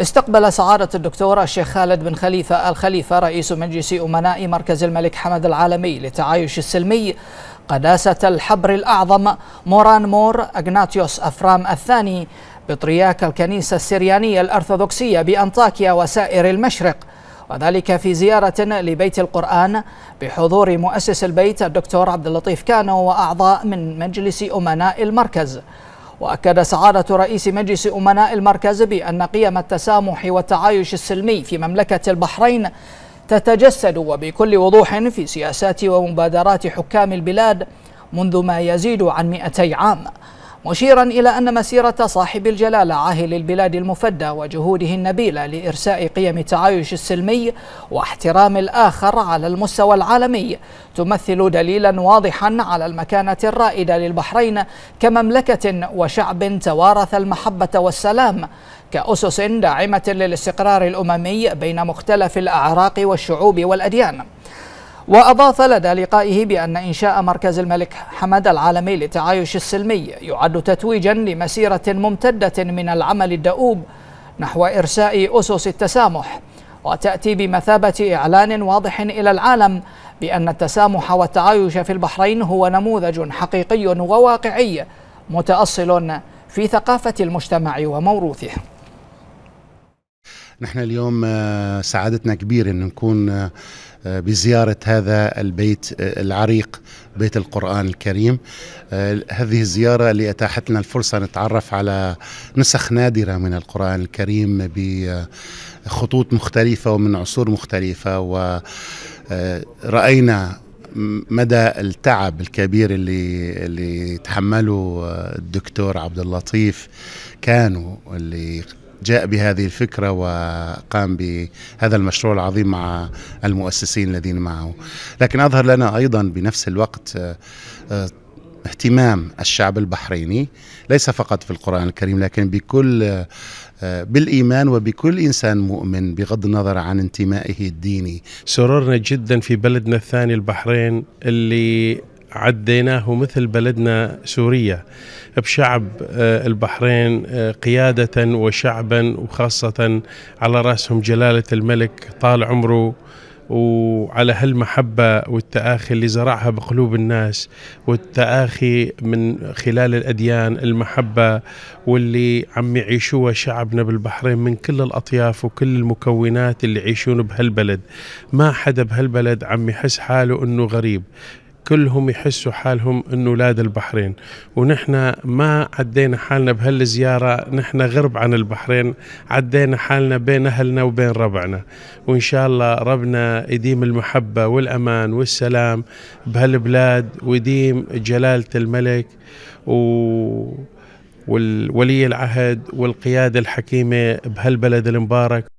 استقبل سعادة الدكتور الشيخ خالد بن خليفة الخليفة رئيس مجلس أمناء مركز الملك حمد العالمي للتعايش السلمي قداسة الحبر الأعظم موران مور أغناتيوس أفرام الثاني بطرياك الكنيسة السريانية الأرثوذكسية بأنطاكيا وسائر المشرق وذلك في زيارة لبيت القرآن بحضور مؤسس البيت الدكتور عبد اللطيف كانو وأعضاء من مجلس أمناء المركز وأكد سعادة رئيس مجلس أمناء المركز بأن قيم التسامح والتعايش السلمي في مملكة البحرين تتجسد وبكل وضوح في سياسات ومبادرات حكام البلاد منذ ما يزيد عن 200 عام مشيرا إلى أن مسيرة صاحب الجلالة عاهل البلاد المفدى وجهوده النبيلة لإرساء قيم التعايش السلمي واحترام الآخر على المستوى العالمي تمثل دليلا واضحا على المكانة الرائدة للبحرين كمملكة وشعب توارث المحبة والسلام كأسس داعمة للاستقرار الأممي بين مختلف الأعراق والشعوب والأديان وأضاف لدى لقائه بأن إنشاء مركز الملك حمد العالمي للتعايش السلمي يعد تتويجا لمسيرة ممتدة من العمل الدؤوب نحو إرساء أسس التسامح وتأتي بمثابة إعلان واضح إلى العالم بأن التسامح والتعايش في البحرين هو نموذج حقيقي وواقعي متأصل في ثقافة المجتمع وموروثه نحن اليوم آه، سعادتنا كبيرة أن نكون آه، بزيارة هذا البيت العريق بيت القرآن الكريم هذه الزيارة اللي أتاحت لنا الفرصة نتعرف على نسخ نادرة من القرآن الكريم بخطوط مختلفة ومن عصور مختلفة ورأينا مدى التعب الكبير اللي اللي تحمله الدكتور عبد اللطيف كانوا اللي جاء بهذه الفكرة وقام بهذا المشروع العظيم مع المؤسسين الذين معه لكن أظهر لنا أيضا بنفس الوقت آه، آه، اهتمام الشعب البحريني ليس فقط في القرآن الكريم لكن بكل آه، بالإيمان وبكل إنسان مؤمن بغض النظر عن انتمائه الديني سررنا جدا في بلدنا الثاني البحرين اللي عديناه مثل بلدنا سوريا بشعب آه، البحرين آه، قيادة وشعبا وخاصة على رأسهم جلالة الملك طال عمره وعلى هالمحبة والتآخي اللي زرعها بقلوب الناس والتآخي من خلال الأديان المحبة واللي عم يعيشوها شعبنا بالبحرين من كل الأطياف وكل المكونات اللي يعيشون بهالبلد ما حدا بهالبلد عم يحس حاله أنه غريب كلهم يحسوا حالهم انه اولاد البحرين ونحن ما عدينا حالنا بهالزياره نحن غرب عن البحرين عدينا حالنا بين اهلنا وبين ربعنا وان شاء الله ربنا يديم المحبه والامان والسلام بهالبلاد ويديم جلاله الملك و والولي العهد والقياده الحكيمه بهالبلد المبارك